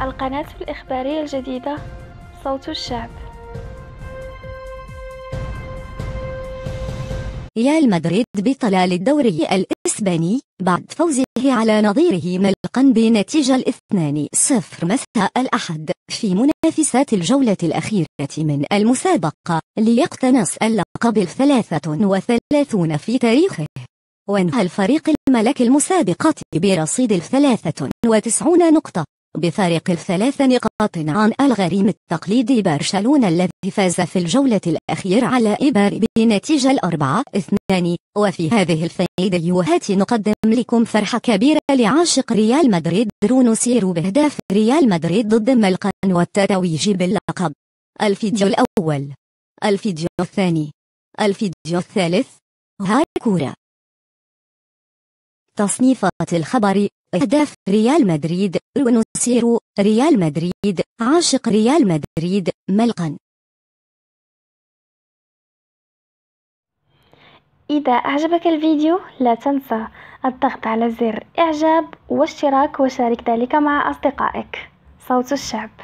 القناة الإخبارية الجديدة صوت الشعب ريال مدريد بطلال الدوري الإسباني بعد فوزه على نظيره ملقا بنتيجة الاثنان صفر مساء الأحد في منافسات الجولة الأخيرة من المسابقة ليقتنص اللقب الثلاثة وثلاثون في تاريخه وانهى الفريق الملك المسابقة برصيد الثلاثة وتسعون نقطة بفارق الثلاث نقاط عن الغريم التقليدي برشلونة الذي فاز في الجولة الأخيرة على إبر بنتيجة الأربعة اثنان وفي هذه الفيديوهات نقدم لكم فرحة كبيرة لعاشق ريال مدريد سيرو بهداف ريال مدريد ضد ملقان والتتويج باللقب الفيديو الأول الفيديو الثاني الفيديو الثالث هاي كورة تصنيفات الخبر أهداف ريال مدريد ونسير ريال مدريد عاشق ريال مدريد ملقا إذا أعجبك الفيديو لا تنسى الضغط على زر إعجاب واشتراك وشارك ذلك مع أصدقائك صوت الشعب